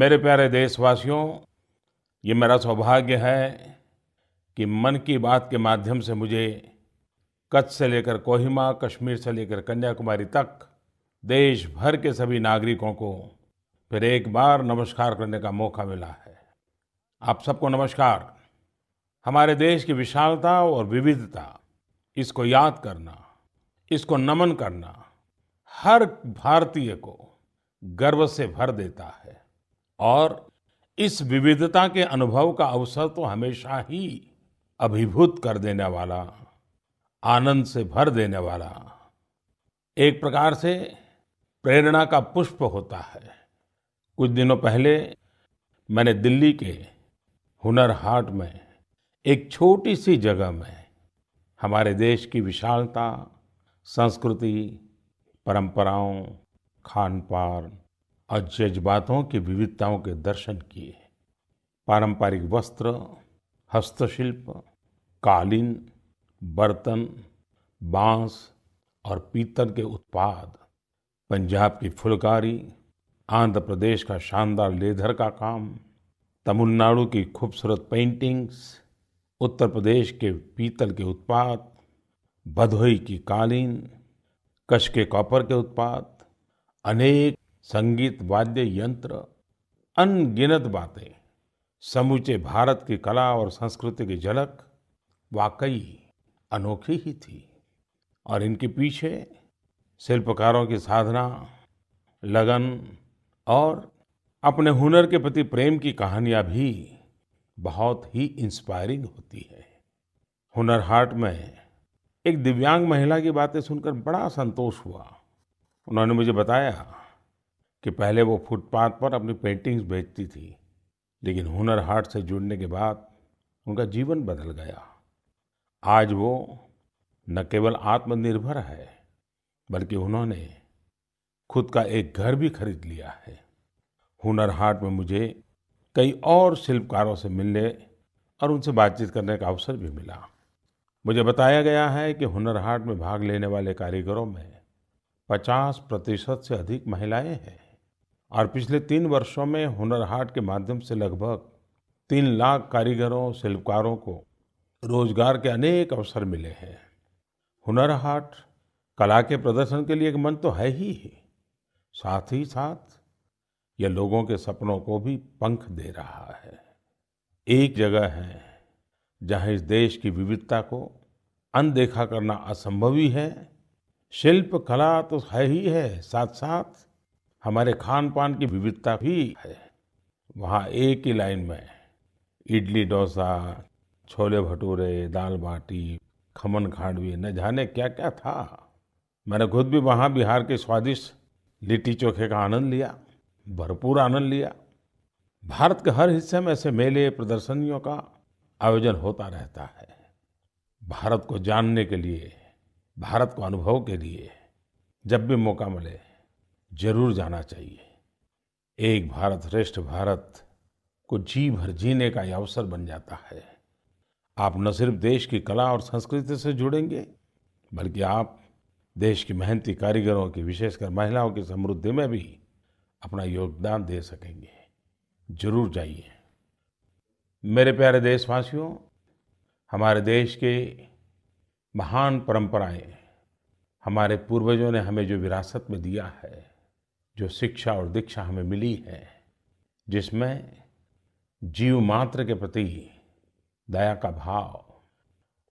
मेरे प्यारे देशवासियों ये मेरा सौभाग्य है कि मन की बात के माध्यम से मुझे कच्छ से लेकर कोहिमा कश्मीर से लेकर कन्याकुमारी तक देश भर के सभी नागरिकों को फिर एक बार नमस्कार करने का मौका मिला है आप सबको नमस्कार हमारे देश की विशालता और विविधता इसको याद करना इसको नमन करना हर भारतीय को गर्व से भर देता है और इस विविधता के अनुभव का अवसर तो हमेशा ही अभिभूत कर देने वाला आनंद से भर देने वाला एक प्रकार से प्रेरणा का पुष्प होता है कुछ दिनों पहले मैंने दिल्ली के हुनर हाट में एक छोटी सी जगह में हमारे देश की विशालता संस्कृति परंपराओं खान पान और जज्बातों की विविधताओं के दर्शन किए पारंपरिक वस्त्र हस्तशिल्प कालीन बर्तन बांस और पीतल के उत्पाद पंजाब की फुलकारी आंध्र प्रदेश का शानदार लेदर का काम तमिलनाडु की खूबसूरत पेंटिंग्स उत्तर प्रदेश के पीतल के उत्पाद भदोही की कालीन कश के कॉपर के उत्पाद अनेक संगीत वाद्य यंत्र अनगिनत बातें समूचे भारत की कला और संस्कृति की झलक वाकई अनोखी ही थी और इनके पीछे शिल्पकारों की साधना लगन और अपने हुनर के प्रति प्रेम की कहानियाँ भी बहुत ही इंस्पायरिंग होती है हुनर हाट में एक दिव्यांग महिला की बातें सुनकर बड़ा संतोष हुआ उन्होंने मुझे बताया कि पहले वो फुटपाथ पर अपनी पेंटिंग्स बेचती थी लेकिन हुनर हाट से जुड़ने के बाद उनका जीवन बदल गया आज वो न केवल आत्मनिर्भर है बल्कि उन्होंने खुद का एक घर भी खरीद लिया है हुनर हाट में मुझे कई और शिल्पकारों से मिलने और उनसे बातचीत करने का अवसर भी मिला मुझे बताया गया है कि हुनर हाट में भाग लेने वाले कारीगरों में 50 प्रतिशत से अधिक महिलाएं हैं और पिछले तीन वर्षों में हुनर हाट के माध्यम से लगभग तीन लाख कारीगरों शिल्पकारों को रोजगार के अनेक अवसर मिले हैं हुनर हाट कला के प्रदर्शन के लिए एक मन तो है ही साथ ही साथ यह लोगों के सपनों को भी पंख दे रहा है एक जगह है जहाँ इस देश की विविधता को अनदेखा करना असंभव ही है शिल्प कला तो है ही है साथ साथ हमारे खान पान की विविधता भी है वहाँ एक ही लाइन में इडली डोसा छोले भटूरे दाल बाटी खमन खांडवी न जाने क्या क्या था मैंने खुद भी वहाँ बिहार के स्वादिष्ट लिट्टी चोखे का आनंद लिया भरपूर आनंद लिया भारत के हर हिस्से में ऐसे मेले प्रदर्शनियों का आयोजन होता रहता है भारत को जानने के लिए भारत को अनुभव के लिए जब भी मौका मिले जरूर जाना चाहिए एक भारत श्रेष्ठ भारत को जी भर जीने का यह अवसर बन जाता है आप न सिर्फ देश की कला और संस्कृति से जुड़ेंगे बल्कि आप देश की मेहनती कारीगरों की विशेषकर महिलाओं की समृद्धि में भी अपना योगदान दे सकेंगे जरूर जाइए मेरे प्यारे देशवासियों हमारे देश के महान परंपराएं हमारे पूर्वजों ने हमें जो विरासत में दिया है जो शिक्षा और दीक्षा हमें मिली है जिसमें जीव मात्र के प्रति दया का भाव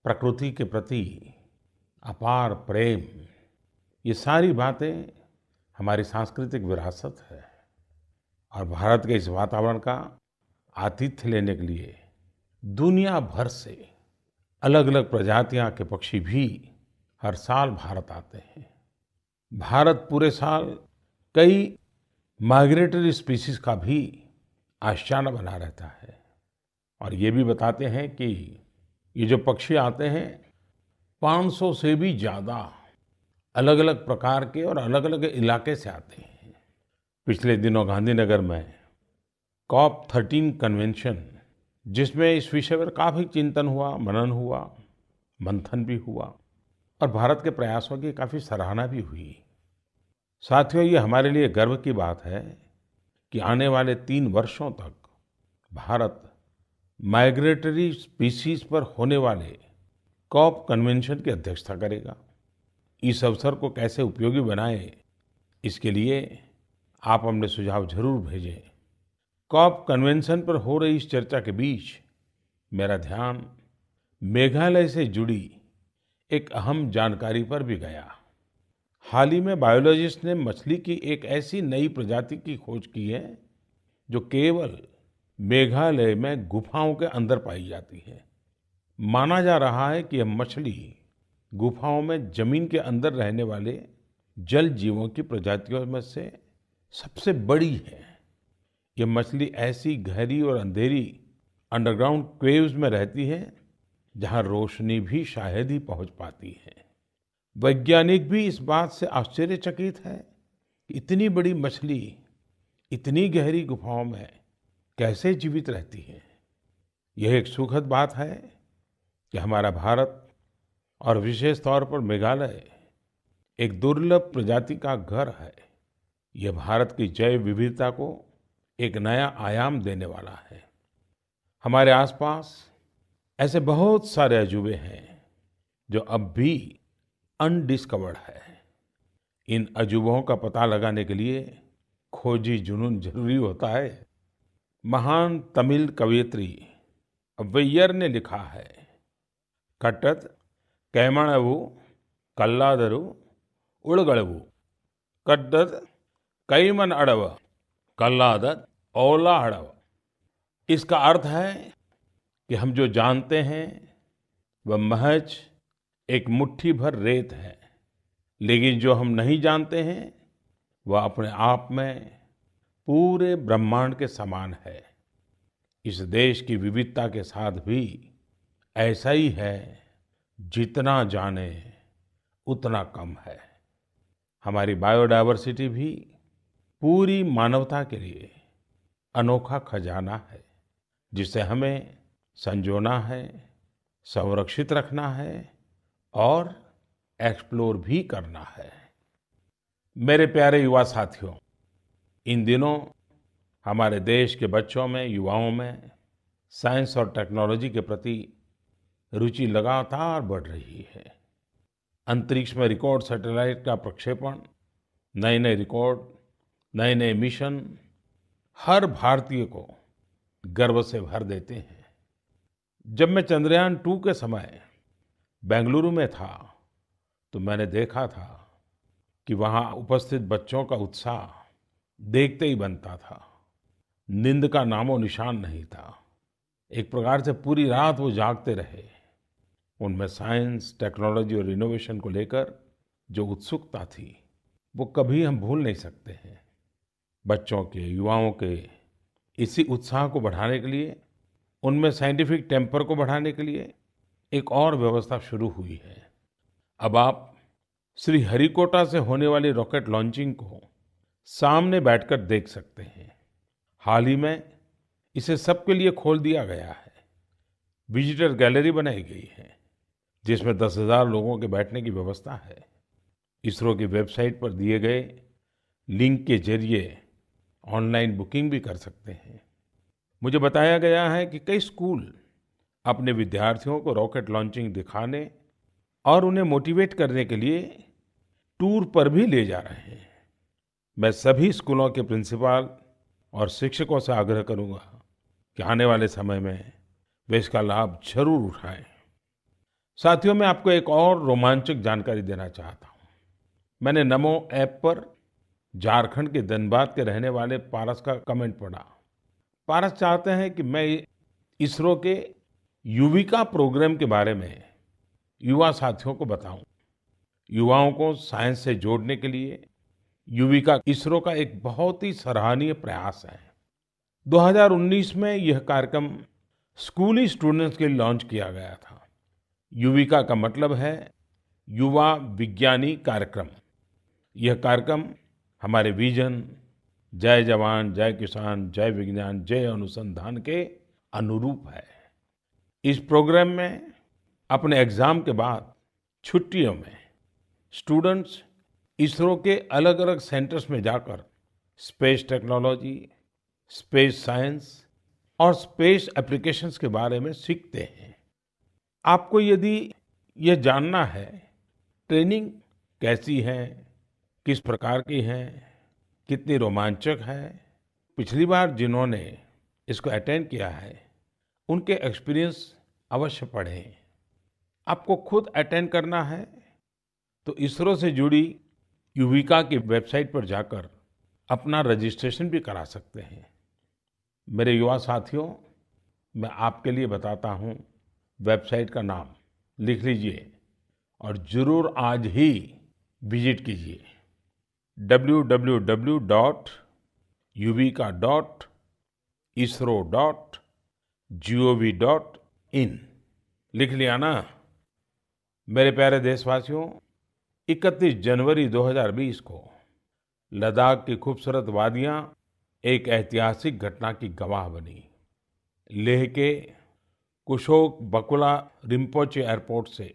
प्रकृति के प्रति अपार प्रेम ये सारी बातें हमारी सांस्कृतिक विरासत है और भारत के इस वातावरण का आतिथ्य लेने के लिए दुनिया भर से अलग अलग प्रजातियाँ के पक्षी भी हर साल भारत आते हैं भारत पूरे साल कई माइग्रेटरी स्पीसीज का भी आशाना बना रहता है और ये भी बताते हैं कि ये जो पक्षी आते हैं 500 से भी ज़्यादा अलग अलग प्रकार के और अलग अलग इलाके से आते हैं पिछले दिनों गांधीनगर में कॉप थर्टीन कन्वेंशन जिसमें इस विषय पर काफ़ी चिंतन हुआ मनन हुआ मंथन भी हुआ और भारत के प्रयासों की काफ़ी सराहना भी हुई साथियों ये हमारे लिए गर्व की बात है कि आने वाले तीन वर्षों तक भारत माइग्रेटरी स्पीसीज पर होने वाले कॉप कन्वेंशन की अध्यक्षता करेगा इस अवसर को कैसे उपयोगी बनाएं इसके लिए आप अपने सुझाव जरूर भेजें कॉप कन्वेंशन पर हो रही इस चर्चा के बीच मेरा ध्यान मेघालय से जुड़ी एक अहम जानकारी पर भी गया हाल ही में बायोलॉजिस्ट ने मछली की एक ऐसी नई प्रजाति की खोज की है जो केवल मेघालय में गुफाओं के अंदर पाई जाती है माना जा रहा है कि यह मछली गुफाओं में जमीन के अंदर रहने वाले जल जीवों की प्रजातियों में से सबसे बड़ी है ये मछली ऐसी गहरी और अंधेरी अंडरग्राउंड क्वेव्स में रहती है जहाँ रोशनी भी शायद ही पहुँच पाती है वैज्ञानिक भी इस बात से आश्चर्यचकित है कि इतनी बड़ी मछली इतनी गहरी गुफाओं में कैसे जीवित रहती है यह एक सुखद बात है कि हमारा भारत और विशेष तौर पर मेघालय एक दुर्लभ प्रजाति का घर है यह भारत की जैव विविधता को एक नया आयाम देने वाला है हमारे आसपास ऐसे बहुत सारे अजूबे हैं जो अब भी अनडिस्कवर्ड है इन अजूबों का पता लगाने के लिए खोजी जुनून जरूरी होता है महान तमिल कवयित्री अव्वैयर ने लिखा है कटत कैमणवु कल्लादरु उड़गड़वु कड्डत कैमन अड़व कल्लादत ओला अड़व इसका अर्थ है कि हम जो जानते हैं वह महज एक मुट्ठी भर रेत है लेकिन जो हम नहीं जानते हैं वह अपने आप में पूरे ब्रह्मांड के समान है इस देश की विविधता के साथ भी ऐसा ही है जितना जाने उतना कम है हमारी बायोडायवर्सिटी भी पूरी मानवता के लिए अनोखा खजाना है जिसे हमें संजोना है संरक्षित रखना है और एक्सप्लोर भी करना है मेरे प्यारे युवा साथियों इन दिनों हमारे देश के बच्चों में युवाओं में साइंस और टेक्नोलॉजी के प्रति रुचि लगातार बढ़ रही है अंतरिक्ष में रिकॉर्ड सैटेलाइट का प्रक्षेपण नए नए रिकॉर्ड नए नए मिशन हर भारतीय को गर्व से भर देते हैं जब मैं चंद्रयान टू के समय बेंगलुरु में था तो मैंने देखा था कि वहाँ उपस्थित बच्चों का उत्साह देखते ही बनता था नींद का नामो निशान नहीं था एक प्रकार से पूरी रात वो जागते रहे उनमें साइंस टेक्नोलॉजी और इनोवेशन को लेकर जो उत्सुकता थी वो कभी हम भूल नहीं सकते हैं बच्चों के युवाओं के इसी उत्साह को बढ़ाने के लिए उनमें साइंटिफिक टेम्पर को बढ़ाने के लिए एक और व्यवस्था शुरू हुई है अब आप श्री हरिकोटा से होने वाली रॉकेट लॉन्चिंग को सामने बैठकर देख सकते हैं हाल ही में इसे सबके लिए खोल दिया गया है विजिटर गैलरी बनाई गई है जिसमें दस हजार लोगों के बैठने की व्यवस्था है इसरो की वेबसाइट पर दिए गए लिंक के जरिए ऑनलाइन बुकिंग भी कर सकते हैं मुझे बताया गया है कि कई स्कूल अपने विद्यार्थियों को रॉकेट लॉन्चिंग दिखाने और उन्हें मोटिवेट करने के लिए टूर पर भी ले जा रहे हैं मैं सभी स्कूलों के प्रिंसिपल और शिक्षकों से आग्रह करूंगा कि आने वाले समय में वे इसका लाभ जरूर उठाएं साथियों मैं आपको एक और रोमांचक जानकारी देना चाहता हूं मैंने नमो ऐप पर झारखंड के धनबाद के रहने वाले पारस का कमेंट पढ़ा पारस चाहते हैं कि मैं इसरो के युविका प्रोग्राम के बारे में युवा साथियों को बताऊं युवाओं को साइंस से जोड़ने के लिए युविका इसरो का एक बहुत ही सराहनीय प्रयास है 2019 में यह कार्यक्रम स्कूली स्टूडेंट्स के लिए लॉन्च किया गया था युविका का मतलब है युवा विज्ञानी कार्यक्रम यह कार्यक्रम हमारे विजन जय जवान जय किसान जय विज्ञान जय अनुसंधान के अनुरूप है इस प्रोग्राम में अपने एग्ज़ाम के बाद छुट्टियों में स्टूडेंट्स इसरो के अलग अलग सेंटर्स में जाकर स्पेस टेक्नोलॉजी स्पेस साइंस और स्पेस एप्लीकेशंस के बारे में सीखते हैं आपको यदि यह जानना है ट्रेनिंग कैसी है किस प्रकार की है कितनी रोमांचक है पिछली बार जिन्होंने इसको अटेंड किया है उनके एक्सपीरियंस अवश्य पढ़ें आपको खुद अटेंड करना है तो इसरो से जुड़ी युविका की वेबसाइट पर जाकर अपना रजिस्ट्रेशन भी करा सकते हैं मेरे युवा साथियों मैं आपके लिए बताता हूँ वेबसाइट का नाम लिख लीजिए और ज़रूर आज ही विजिट कीजिए W W W dot dot dot ISRO dot G O V dot in लिख लिया ना मेरे प्यारे देशवासियों 31 जनवरी 2020 को लद्दाख की खूबसूरत वादियां एक ऐतिहासिक घटना की गवाह बनी लेह के कुशोक बकुला रिम्पोचे एयरपोर्ट से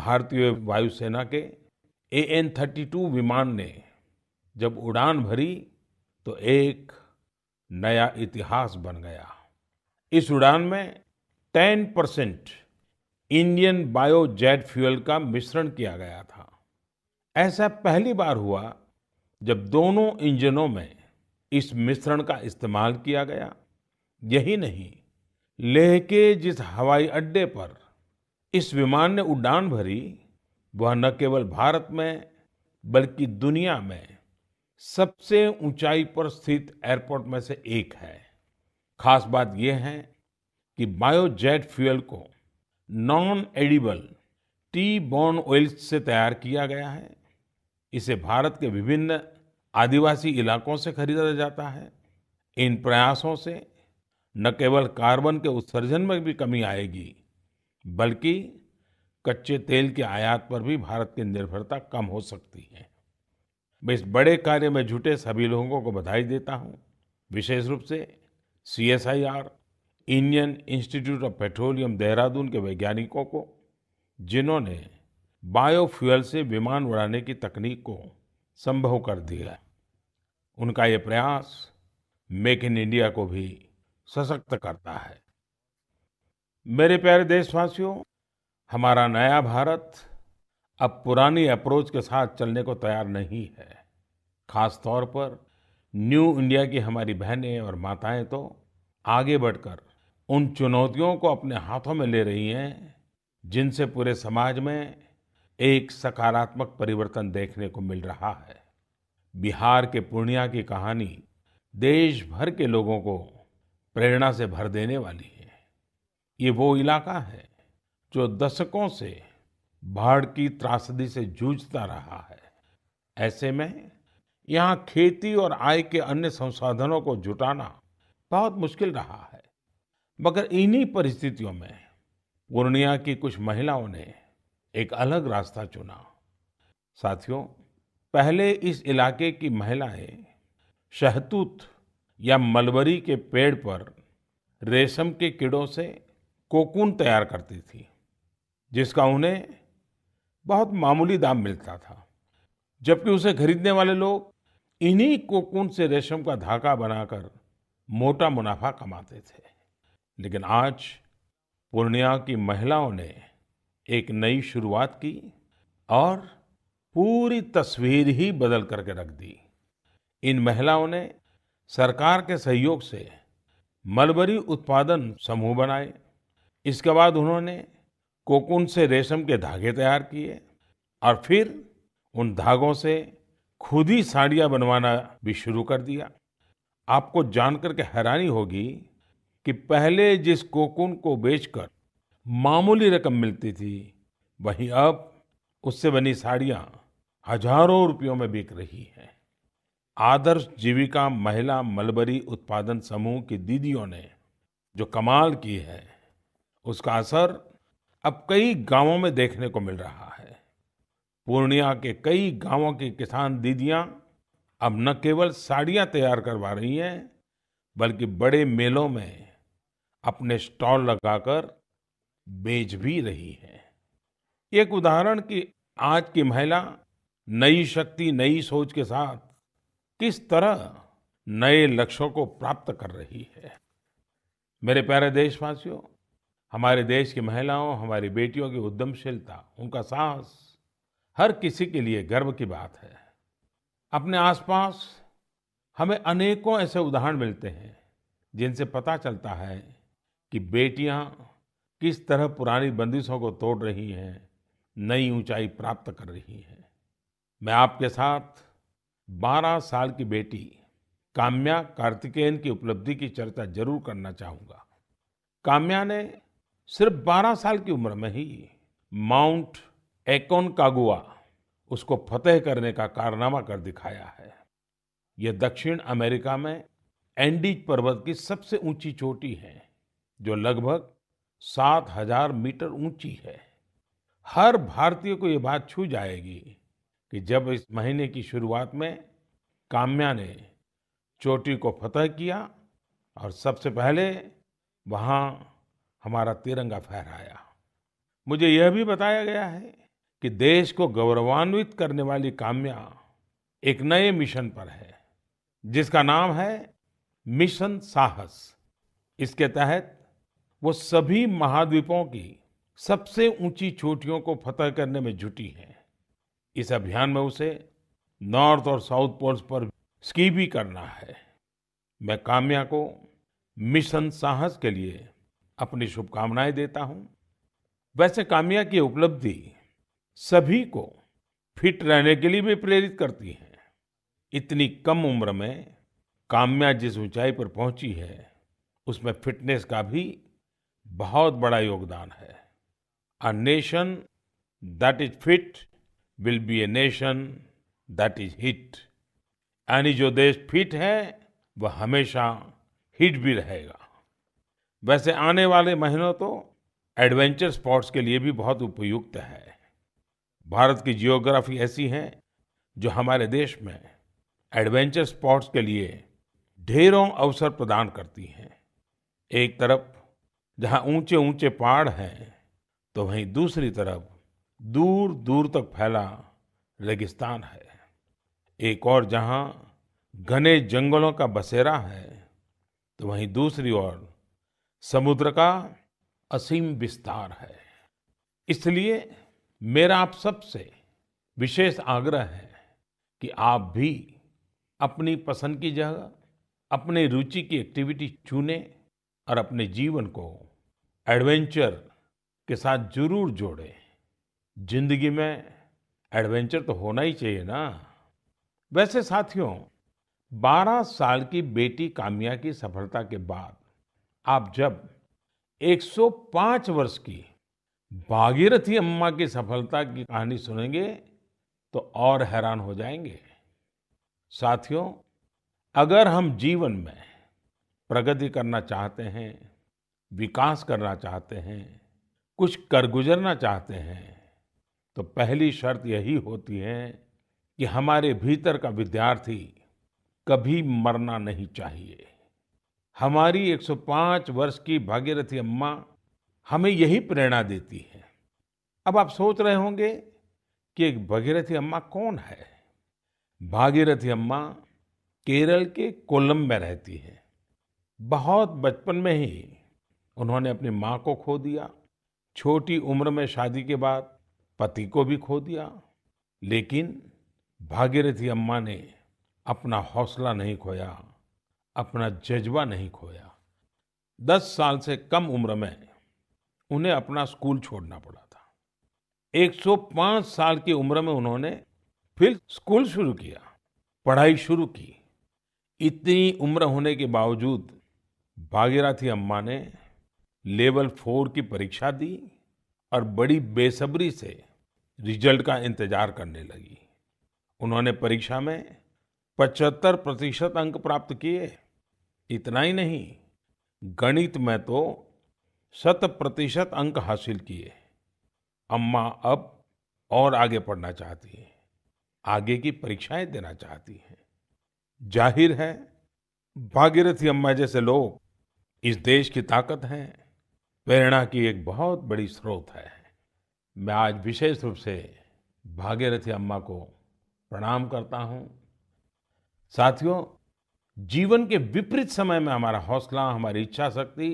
भारतीय वायुसेना के ए एन थर्टी टू विमान ने जब उड़ान भरी तो एक नया इतिहास बन गया इस उड़ान में 10 percent Indian bio jet fuel का मिश्रण किया गया था ऐसा पहली बार हुआ जब दोनों इंजनों में इस मिश्रण का इस्तेमाल किया गया यही नहीं लेह के जिस हवाई अड्डे पर इस विमान ने उड़ान भरी वह न केवल भारत में बल्कि दुनिया में सबसे ऊंचाई पर स्थित एयरपोर्ट में से एक है खास बात ये है कि बायोजेट फ्यूल को non edible tree borne oil से तैयार किया गया है इसे भारत के विभिन्न आदिवासी इलाकों से खरीदा जाता है इन प्रयासों से न केवल कार्बन के उत्सर्जन में भी कमी आएगी बल्कि कच्चे तेल के आयात पर भी भारत की निर्भरता कम हो सकती है मैं इस बड़े कार्य में जुटे सभी लोगों को बधाई देता हूँ विशेष रूप से CSIR Indian Institute of Petroleum Dehradun के वैज्ञानिकों को जिन्होंने बायोफ्यूल से विमान उड़ाने की तकनीक को संभव कर दिया उनका ये प्रयास मेक इन इंडिया को भी सशक्त करता है मेरे प्यारे देशवासियों हमारा नया भारत अब पुरानी अप्रोच के साथ चलने को तैयार नहीं है खासतौर पर न्यू इंडिया की हमारी बहनें और माताएं तो आगे बढ़कर उन चुनौतियों को अपने हाथों में ले रही हैं जिनसे पूरे समाज में एक सकारात्मक परिवर्तन देखने को मिल रहा है बिहार के पूर्णिया की कहानी देश भर के लोगों को प्रेरणा से भर देने वाली है ये वो इलाका है जो दशकों से बाढ़ की त्रासदी से जूझता रहा है ऐसे में यहाँ खेती और आय के अन्य संसाधनों को जुटाना बहुत मुश्किल रहा है मगर इन्हीं परिस्थितियों में पूर्णिया की कुछ महिलाओं ने एक अलग रास्ता चुना साथियों पहले इस इलाके की महिलाएं शहतूत या मलबरी के पेड़ पर रेशम के कीड़ों से कोकून तैयार करती थी जिसका उन्हें बहुत मामूली दाम मिलता था जबकि उसे खरीदने वाले लोग इन्हीं कोकून से रेशम का धागा बनाकर मोटा मुनाफा कमाते थे लेकिन आज पूर्णिया की महिलाओं ने एक नई शुरुआत की और पूरी तस्वीर ही बदल करके रख दी इन महिलाओं ने सरकार के सहयोग से मलबरी उत्पादन समूह बनाए इसके बाद उन्होंने कोकुन से रेशम के धागे तैयार किए और फिर उन धागों से खुद ही साड़ियां बनवाना भी शुरू कर दिया आपको जानकर के हैरानी होगी कि पहले जिस कोकुन को बेचकर मामूली रकम मिलती थी वहीं अब उससे बनी साड़ियां हजारों रुपयों में बिक रही हैं आदर्श जीविका महिला मलबरी उत्पादन समूह की दीदियों ने जो कमाल की है उसका असर अब कई गांवों में देखने को मिल रहा है पूर्णिया के कई गांवों के किसान दीदियां अब न केवल साड़ियां तैयार करवा रही हैं बल्कि बड़े मेलों में अपने स्टॉल लगाकर बेच भी रही हैं एक उदाहरण कि आज की महिला नई शक्ति नई सोच के साथ किस तरह नए लक्ष्यों को प्राप्त कर रही है मेरे प्यारे देशवासियों हमारे देश की महिलाओं हमारी बेटियों की उद्यमशीलता उनका साहस हर किसी के लिए गर्व की बात है अपने आसपास हमें अनेकों ऐसे उदाहरण मिलते हैं जिनसे पता चलता है कि बेटियां किस तरह पुरानी बंदिशों को तोड़ रही हैं नई ऊंचाई प्राप्त कर रही हैं मैं आपके साथ 12 साल की बेटी काम्या कार्तिकेयन की उपलब्धि की चर्चा जरूर करना चाहूंगा काम्या ने सिर्फ 12 साल की उम्र में ही माउंट एकोनकागुआ उसको फतेह करने का कारनामा कर दिखाया है यह दक्षिण अमेरिका में एंडीज पर्वत की सबसे ऊंची चोटी है जो लगभग सात हजार मीटर ऊंची है हर भारतीय को ये बात छू जाएगी कि जब इस महीने की शुरुआत में काम्या ने चोटी को फतह किया और सबसे पहले वहाँ हमारा तिरंगा फहराया मुझे यह भी बताया गया है कि देश को गौरवान्वित करने वाली काम्या एक नए मिशन पर है जिसका नाम है मिशन साहस इसके तहत वो सभी महाद्वीपों की सबसे ऊंची चोटियों को फतह करने में जुटी है इस अभियान में उसे नॉर्थ और साउथ पोल्स पर स्की भी करना है मैं काम्या को मिशन साहस के लिए अपनी शुभकामनाएं देता हूं वैसे काम्या की उपलब्धि सभी को फिट रहने के लिए भी प्रेरित करती हैं इतनी कम उम्र में काम्या जिस ऊंचाई पर पहुंची है उसमें फिटनेस का भी बहुत बड़ा योगदान है a nation that is fit will be a nation that is hit यानी जो देश फिट है वह हमेशा हिट भी रहेगा वैसे आने वाले महीनों तो एडवेंचर स्पोर्ट्स के लिए भी बहुत उपयुक्त है भारत की जियोग्राफी ऐसी है जो हमारे देश में एडवेंचर स्पोर्ट्स के लिए ढेरों अवसर प्रदान करती है एक तरफ जहाँ ऊंचे ऊंचे पहाड़ हैं तो वहीं दूसरी तरफ दूर दूर तक फैला रेगिस्तान है एक और जहाँ घने जंगलों का बसेरा है तो वहीं दूसरी ओर समुद्र का असीम विस्तार है इसलिए मेरा आप सबसे विशेष आग्रह है कि आप भी अपनी पसंद की जगह अपने रुचि की एक्टिविटी चुने और अपने जीवन को एडवेंचर के साथ जरूर जोड़ें जिंदगी में एडवेंचर तो होना ही चाहिए ना वैसे साथियों 12 साल की बेटी काम्या की सफलता के बाद आप जब 105 वर्ष की भागीरथी अम्मा की सफलता की कहानी सुनेंगे तो और हैरान हो जाएंगे साथियों अगर हम जीवन में प्रगति करना चाहते हैं विकास करना चाहते हैं कुछ कर गुजरना चाहते हैं तो पहली शर्त यही होती है कि हमारे भीतर का विद्यार्थी कभी मरना नहीं चाहिए हमारी 105 वर्ष की भागीरथी अम्मा हमें यही प्रेरणा देती है अब आप सोच रहे होंगे कि एक भागीरथी अम्मा कौन है भागीरथी अम्मा केरल के कोल्लम में रहती है बहुत बचपन में ही उन्होंने अपनी माँ को खो दिया छोटी उम्र में शादी के बाद पति को भी खो दिया लेकिन भागीरथी अम्मा ने अपना हौसला नहीं खोया अपना जज्बा नहीं खोया दस साल से कम उम्र में उन्हें अपना स्कूल छोड़ना पड़ा था 105 साल की उम्र में उन्होंने फिर स्कूल शुरू किया पढ़ाई शुरू की इतनी उम्र होने के बावजूद भागीरथी अम्मा ने लेवल फोर की परीक्षा दी और बड़ी बेसब्री से रिजल्ट का इंतजार करने लगी उन्होंने परीक्षा में 75 प्रतिशत अंक प्राप्त किए इतना ही नहीं गणित में तो शत प्रतिशत अंक हासिल किए अम्मा अब और आगे पढ़ना चाहती हैं आगे की परीक्षाएं देना चाहती हैं जाहिर है भागीरथी अम्मा जैसे लोग इस देश की ताकत हैं प्रेरणा की एक बहुत बड़ी स्रोत है मैं आज विशेष रूप से भागीरथी अम्मा को प्रणाम करता हूं साथियों जीवन के विपरीत समय में हमारा हौसला हमारी इच्छा शक्ति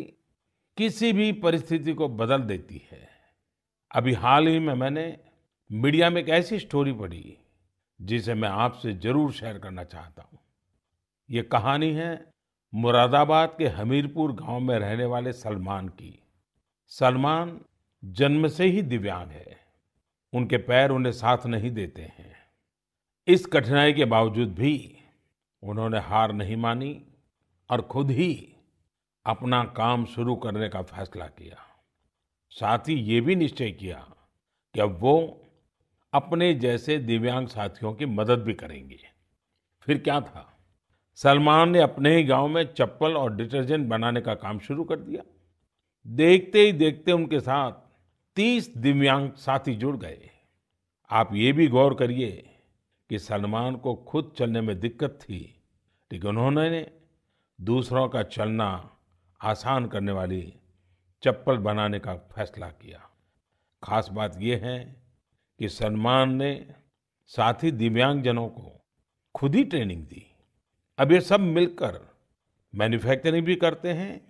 किसी भी परिस्थिति को बदल देती है अभी हाल ही में मैंने मीडिया में एक ऐसी स्टोरी पढ़ी जिसे मैं आपसे जरूर शेयर करना चाहता हूँ ये कहानी है मुरादाबाद के हमीरपुर गांव में रहने वाले सलमान की सलमान जन्म से ही दिव्यांग है उनके पैर उन्हें साथ नहीं देते हैं इस कठिनाई के बावजूद भी उन्होंने हार नहीं मानी और खुद ही अपना काम शुरू करने का फैसला किया साथ ही ये भी निश्चय किया कि अब वो अपने जैसे दिव्यांग साथियों की मदद भी करेंगे फिर क्या था सलमान ने अपने ही गांव में चप्पल और डिटर्जेंट बनाने का काम शुरू कर दिया देखते ही देखते उनके साथ तीस दिव्यांग साथी जुड़ गए आप ये भी गौर करिए कि सलमान को खुद चलने में दिक्कत थी लेकिन उन्होंने दूसरों का चलना आसान करने वाली चप्पल बनाने का फैसला किया खास बात यह है कि सलमान ने साथी दिव्यांगजनों को खुद ही ट्रेनिंग दी अब ये सब मिलकर मैन्युफैक्चरिंग भी करते हैं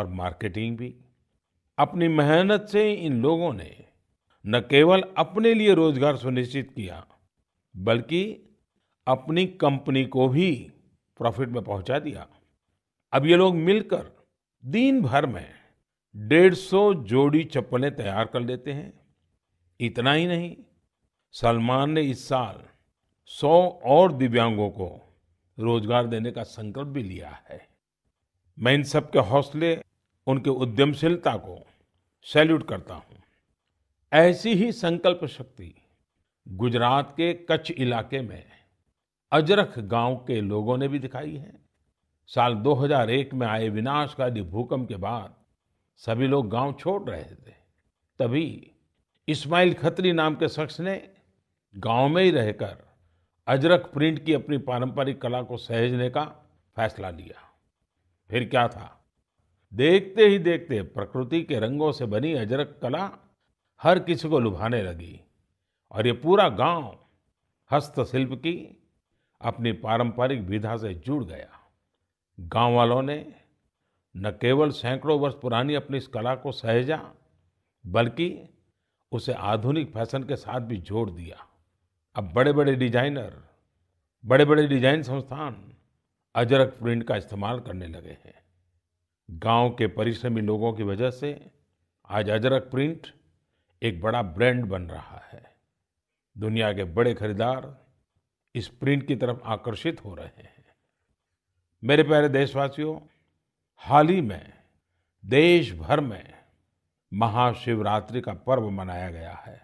और मार्केटिंग भी अपनी मेहनत से इन लोगों ने न केवल अपने लिए रोजगार सुनिश्चित किया बल्कि अपनी कंपनी को भी प्रॉफिट में पहुंचा दिया अब ये लोग मिलकर दिन भर में डेढ़ सौ जोड़ी चप्पलें तैयार कर लेते हैं इतना ही नहीं सलमान ने इस साल सौ और दिव्यांगों को रोजगार देने का संकल्प भी लिया है मैं इन सब के हौसले उनके उद्यमशीलता को सैल्यूट करता हूँ ऐसी ही संकल्प शक्ति गुजरात के कच्छ इलाके में अजरख गांव के लोगों ने भी दिखाई है साल 2001 में आए विनाशकारी भूकंप के बाद सभी लोग गांव छोड़ रहे थे तभी इस्माइल खत्री नाम के शख्स ने गांव में ही रहकर अजरक प्रिंट की अपनी पारंपरिक कला को सहेजने का फैसला लिया फिर क्या था देखते ही देखते प्रकृति के रंगों से बनी अजरक कला हर किसी को लुभाने लगी और ये पूरा गांव हस्तशिल्प की अपनी पारंपरिक विधा से जुड़ गया गांव वालों ने न केवल सैकड़ों वर्ष पुरानी अपनी इस कला को सहेजा बल्कि उसे आधुनिक फैशन के साथ भी जोड़ दिया अब बड़े बड़े डिजाइनर बड़े बड़े डिजाइन संस्थान अजरक प्रिंट का इस्तेमाल करने लगे हैं गांव के परिश्रमी लोगों की वजह से आज अजरक प्रिंट एक बड़ा ब्रांड बन रहा है दुनिया के बड़े खरीदार इस प्रिंट की तरफ आकर्षित हो रहे हैं मेरे प्यारे देशवासियों हाल ही में देश भर में महाशिवरात्रि का पर्व मनाया गया है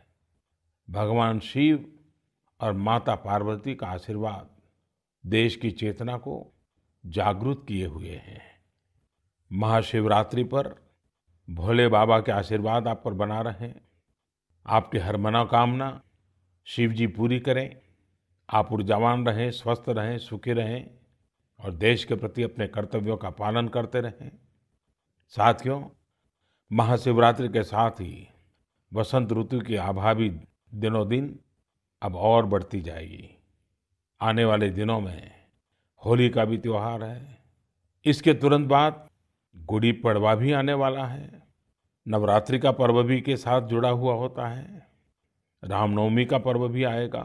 भगवान शिव और माता पार्वती का आशीर्वाद देश की चेतना को जागृत किए हुए हैं महाशिवरात्रि पर भोले बाबा के आशीर्वाद आप पर बना रहे आपकी हर मनोकामना शिव जी पूरी करें आप ऊर्जावान रहें स्वस्थ रहें सुखी रहें और देश के प्रति अपने कर्तव्यों का पालन करते रहें साथियों महाशिवरात्रि के साथ ही वसंत ऋतु की आभा भी दिनों दिन अब और बढ़ती जाएगी आने वाले दिनों में होली का भी त्यौहार है इसके तुरंत बाद गुड़ी पड़वा भी आने वाला है नवरात्रि का पर्व भी के साथ जुड़ा हुआ होता है रामनवमी का पर्व भी आएगा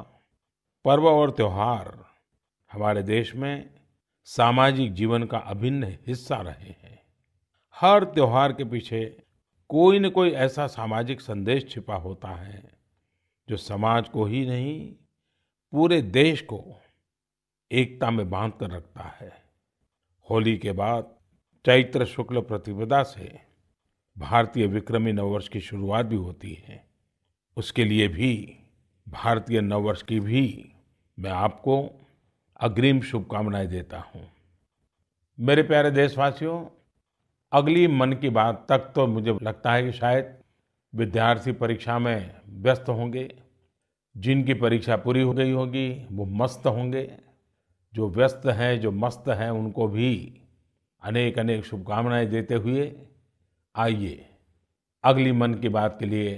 पर्व और त्यौहार हमारे देश में सामाजिक जीवन का अभिन्न हिस्सा रहे हैं हर त्योहार के पीछे कोई न कोई ऐसा सामाजिक संदेश छिपा होता है जो समाज को ही नहीं पूरे देश को एकता में बांध कर रखता है होली के बाद चैत्र शुक्ल प्रतिपदा से भारतीय विक्रमी नववर्ष की शुरुआत भी होती है उसके लिए भी भारतीय नववर्ष की भी मैं आपको अग्रिम शुभकामनाएं देता हूँ मेरे प्यारे देशवासियों अगली मन की बात तक तो मुझे लगता है कि शायद विद्यार्थी परीक्षा में व्यस्त होंगे जिनकी परीक्षा पूरी हो गई होगी वो मस्त होंगे जो व्यस्त हैं जो मस्त हैं उनको भी अनेक अनेक शुभकामनाएं देते हुए आइए अगली मन की बात के लिए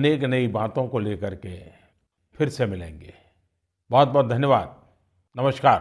अनेक नई बातों को लेकर के फिर से मिलेंगे बहुत बहुत धन्यवाद नमस्कार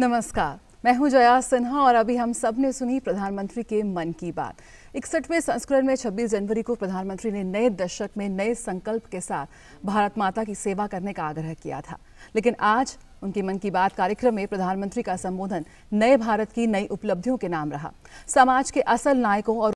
नमस्कार मैं हूं जया सिन्हा और अभी हम सब ने सुनी प्रधानमंत्री के मन की बात इकसठवें संस्करण में 26 जनवरी को प्रधानमंत्री ने नए दशक में नए संकल्प के साथ भारत माता की सेवा करने का आग्रह किया था लेकिन आज उनकी मन की बात कार्यक्रम में प्रधानमंत्री का संबोधन नए भारत की नई उपलब्धियों के नाम रहा समाज के असल नायकों और